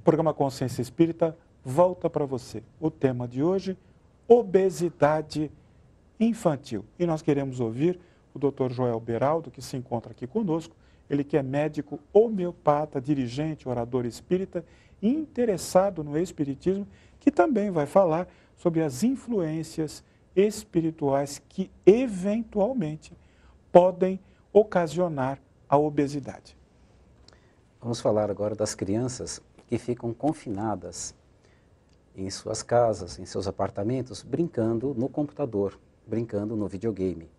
O programa Consciência Espírita volta para você. O tema de hoje, obesidade infantil. E nós queremos ouvir o Dr. Joel Beraldo, que se encontra aqui conosco. Ele que é médico homeopata, dirigente, orador espírita, interessado no espiritismo, que também vai falar sobre as influências espirituais que eventualmente podem ocasionar a obesidade. Vamos falar agora das crianças que ficam confinadas em suas casas, em seus apartamentos, brincando no computador, brincando no videogame.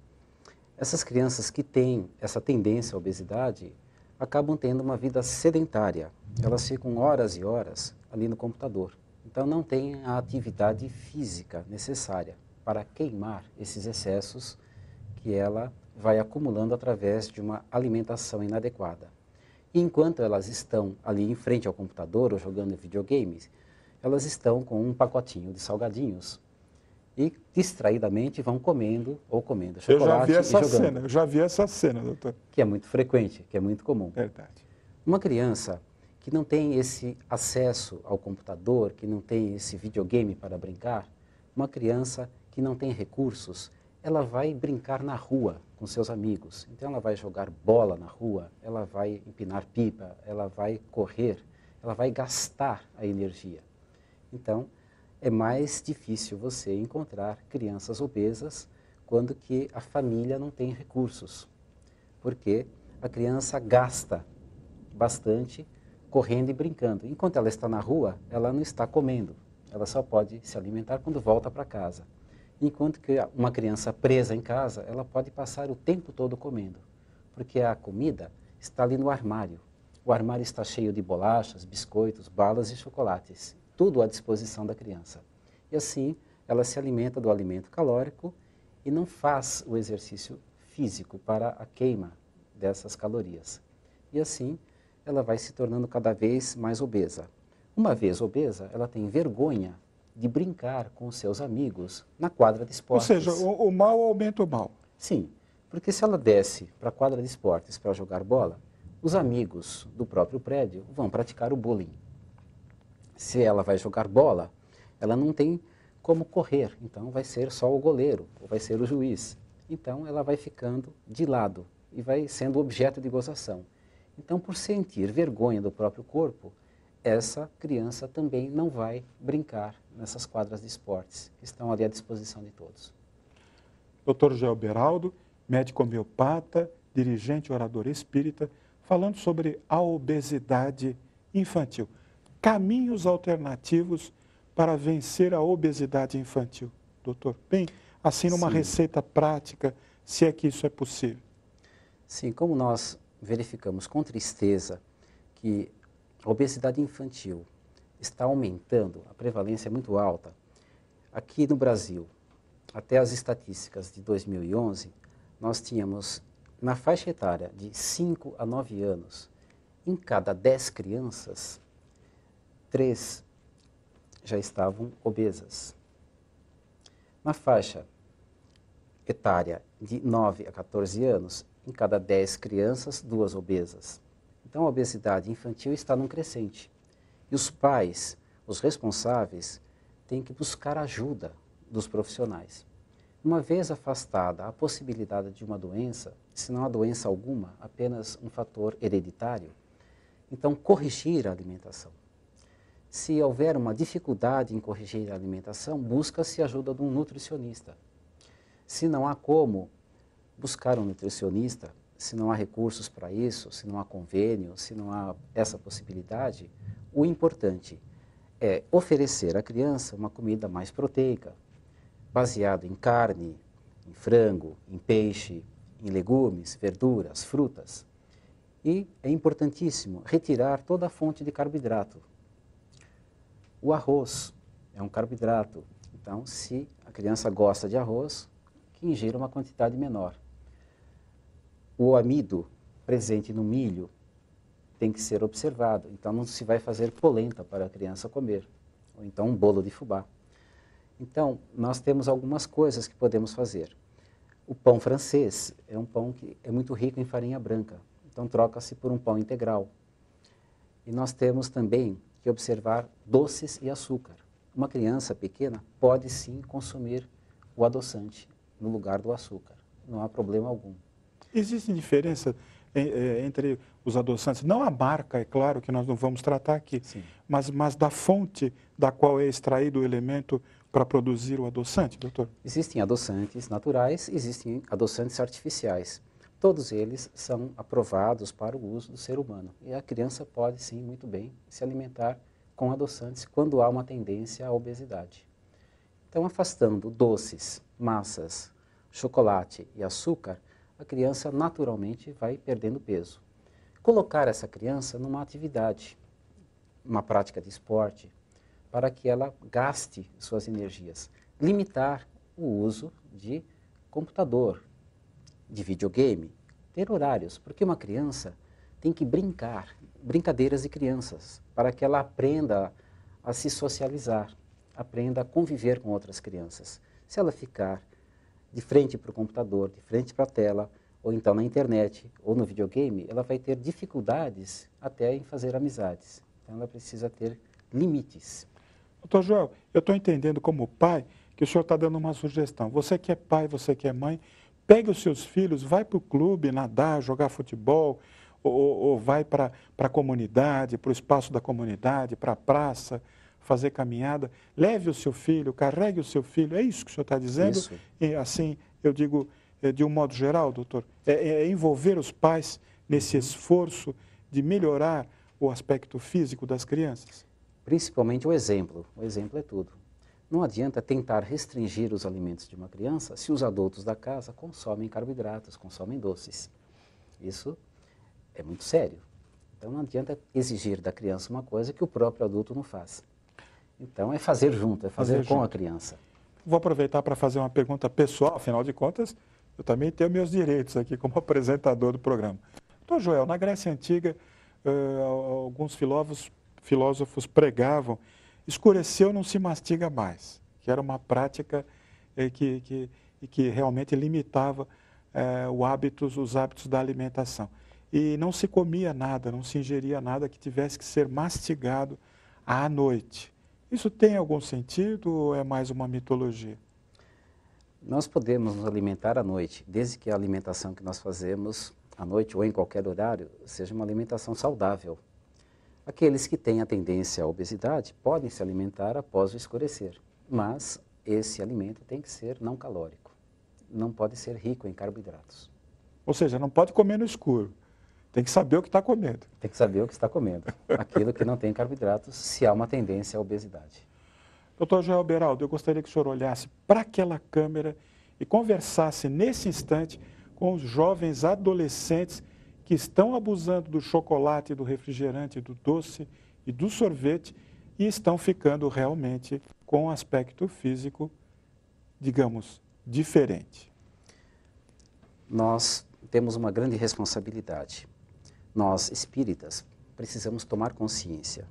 Essas crianças que têm essa tendência à obesidade acabam tendo uma vida sedentária. Elas ficam horas e horas ali no computador. Então não tem a atividade física necessária para queimar esses excessos que ela vai acumulando através de uma alimentação inadequada enquanto elas estão ali em frente ao computador ou jogando videogames, elas estão com um pacotinho de salgadinhos e distraidamente vão comendo ou comendo chocolate. Eu já vi essa cena, eu já vi essa cena, doutor. Que é muito frequente, que é muito comum. Verdade. Uma criança que não tem esse acesso ao computador, que não tem esse videogame para brincar, uma criança que não tem recursos, ela vai brincar na rua, com seus amigos. Então ela vai jogar bola na rua, ela vai empinar pipa, ela vai correr, ela vai gastar a energia. Então é mais difícil você encontrar crianças obesas quando que a família não tem recursos, porque a criança gasta bastante correndo e brincando. Enquanto ela está na rua, ela não está comendo, ela só pode se alimentar quando volta para casa. Enquanto que uma criança presa em casa, ela pode passar o tempo todo comendo, porque a comida está ali no armário. O armário está cheio de bolachas, biscoitos, balas e chocolates, tudo à disposição da criança. E assim, ela se alimenta do alimento calórico e não faz o exercício físico para a queima dessas calorias. E assim, ela vai se tornando cada vez mais obesa. Uma vez obesa, ela tem vergonha de brincar com seus amigos na quadra de esportes. Ou seja, o, o mal aumenta o mal. Sim, porque se ela desce para a quadra de esportes para jogar bola, os amigos do próprio prédio vão praticar o bullying. Se ela vai jogar bola, ela não tem como correr, então vai ser só o goleiro, ou vai ser o juiz. Então ela vai ficando de lado e vai sendo objeto de gozação. Então, por sentir vergonha do próprio corpo, essa criança também não vai brincar nessas quadras de esportes que estão ali à disposição de todos. Dr. Joel Beraldo, médico homeopata, dirigente orador espírita, falando sobre a obesidade infantil. Caminhos alternativos para vencer a obesidade infantil. Doutor, bem, assim uma Sim. receita prática, se é que isso é possível. Sim, como nós verificamos com tristeza que a obesidade infantil está aumentando, a prevalência é muito alta. Aqui no Brasil, até as estatísticas de 2011, nós tínhamos na faixa etária de 5 a 9 anos, em cada 10 crianças, 3 já estavam obesas. Na faixa etária de 9 a 14 anos, em cada 10 crianças, duas obesas. Então a obesidade infantil está num crescente. E os pais, os responsáveis, têm que buscar ajuda dos profissionais. Uma vez afastada a possibilidade de uma doença, se não há doença alguma, apenas um fator hereditário, então corrigir a alimentação. Se houver uma dificuldade em corrigir a alimentação, busca-se ajuda de um nutricionista. Se não há como, buscar um nutricionista se não há recursos para isso, se não há convênio, se não há essa possibilidade, o importante é oferecer à criança uma comida mais proteica, baseada em carne, em frango, em peixe, em legumes, verduras, frutas. E é importantíssimo retirar toda a fonte de carboidrato. O arroz é um carboidrato, então se a criança gosta de arroz, que ingira uma quantidade menor o amido presente no milho tem que ser observado. Então, não se vai fazer polenta para a criança comer, ou então um bolo de fubá. Então, nós temos algumas coisas que podemos fazer. O pão francês é um pão que é muito rico em farinha branca, então troca-se por um pão integral. E nós temos também que observar doces e açúcar. Uma criança pequena pode sim consumir o adoçante no lugar do açúcar, não há problema algum. Existem diferenças é, entre os adoçantes. Não a marca, é claro, que nós não vamos tratar aqui, Sim. mas, mas da fonte da qual é extraído o elemento para produzir o adoçante, doutor? Existem adoçantes naturais, existem adoçantes artificiais. Todos eles são aprovados para o uso do ser humano. E a criança pode, sim, muito bem se alimentar com adoçantes quando há uma tendência à obesidade. Então, afastando doces, massas, chocolate e açúcar, a criança naturalmente vai perdendo peso. Colocar essa criança numa atividade, uma prática de esporte, para que ela gaste suas energias. Limitar o uso de computador, de videogame, ter horários, porque uma criança tem que brincar, brincadeiras de crianças, para que ela aprenda a se socializar, aprenda a conviver com outras crianças. Se ela ficar de frente para o computador, de frente para a tela, ou então na internet ou no videogame, ela vai ter dificuldades até em fazer amizades. Então ela precisa ter limites. Doutor Joel, eu estou entendendo como pai que o senhor está dando uma sugestão. Você que é pai, você que é mãe, pegue os seus filhos, vai para o clube nadar, jogar futebol, ou, ou vai para a comunidade, para o espaço da comunidade, para a praça fazer caminhada, leve o seu filho, carregue o seu filho, é isso que o senhor está dizendo? Isso. E, assim, eu digo eh, de um modo geral, doutor, é, é envolver os pais nesse uhum. esforço de melhorar o aspecto físico das crianças? Principalmente o exemplo. O exemplo é tudo. Não adianta tentar restringir os alimentos de uma criança se os adultos da casa consomem carboidratos, consomem doces. Isso é muito sério. Então não adianta exigir da criança uma coisa que o próprio adulto não faz. Então é fazer junto, é fazer, fazer com junto. a criança. Vou aproveitar para fazer uma pergunta pessoal, afinal de contas, eu também tenho meus direitos aqui como apresentador do programa. Doutor Joel, na Grécia Antiga, uh, alguns filósofos, filósofos pregavam escureceu não se mastiga mais, que era uma prática eh, que, que, que realmente limitava eh, o hábitos, os hábitos da alimentação. E não se comia nada, não se ingeria nada que tivesse que ser mastigado à noite. Isso tem algum sentido ou é mais uma mitologia? Nós podemos nos alimentar à noite, desde que a alimentação que nós fazemos à noite ou em qualquer horário seja uma alimentação saudável. Aqueles que têm a tendência à obesidade podem se alimentar após o escurecer, mas esse alimento tem que ser não calórico, não pode ser rico em carboidratos. Ou seja, não pode comer no escuro. Tem que saber o que está comendo. Tem que saber o que está comendo. Aquilo que não tem carboidratos, se há uma tendência à obesidade. Doutor Joel Beraldo, eu gostaria que o senhor olhasse para aquela câmera e conversasse nesse instante com os jovens adolescentes que estão abusando do chocolate, do refrigerante, do doce e do sorvete e estão ficando realmente com um aspecto físico, digamos, diferente. Nós temos uma grande responsabilidade. Nós, espíritas, precisamos tomar consciência.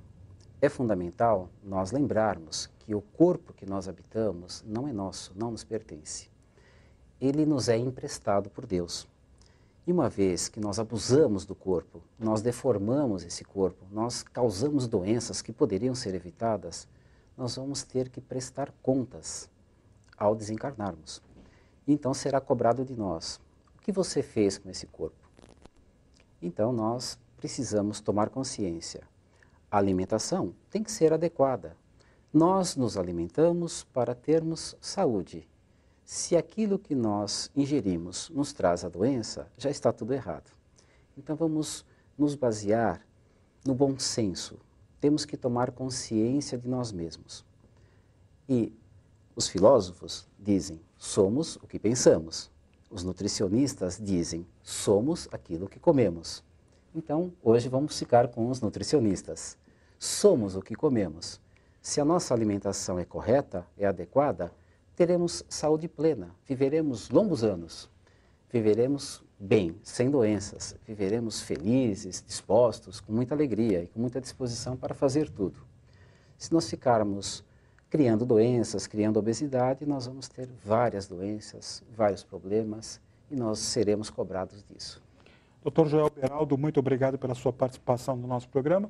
É fundamental nós lembrarmos que o corpo que nós habitamos não é nosso, não nos pertence. Ele nos é emprestado por Deus. E uma vez que nós abusamos do corpo, nós deformamos esse corpo, nós causamos doenças que poderiam ser evitadas, nós vamos ter que prestar contas ao desencarnarmos. Então será cobrado de nós: o que você fez com esse corpo? Então nós precisamos tomar consciência. A alimentação tem que ser adequada. Nós nos alimentamos para termos saúde. Se aquilo que nós ingerimos nos traz a doença, já está tudo errado. Então vamos nos basear no bom senso. Temos que tomar consciência de nós mesmos. E os filósofos dizem: somos o que pensamos. Os nutricionistas dizem: somos aquilo que comemos. Então, hoje vamos ficar com os nutricionistas. Somos o que comemos. Se a nossa alimentação é correta, é adequada, teremos saúde plena, viveremos longos anos, viveremos bem, sem doenças, viveremos felizes, dispostos, com muita alegria e com muita disposição para fazer tudo. Se nós ficarmos criando doenças, criando obesidade, nós vamos ter várias doenças, vários problemas e nós seremos cobrados disso. Dr. Joel Beraldo, muito obrigado pela sua participação no nosso programa.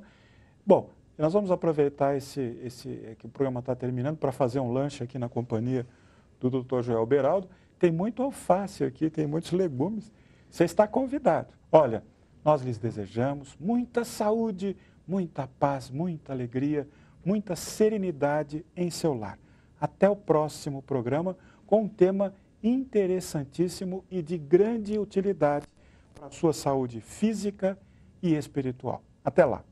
Bom, nós vamos aproveitar esse, esse é, que o programa está terminando para fazer um lanche aqui na companhia do Dr. Joel Beraldo. Tem muito alface aqui, tem muitos legumes. Você está convidado. Olha, nós lhes desejamos muita saúde, muita paz, muita alegria muita serenidade em seu lar. Até o próximo programa com um tema interessantíssimo e de grande utilidade para a sua saúde física e espiritual. Até lá!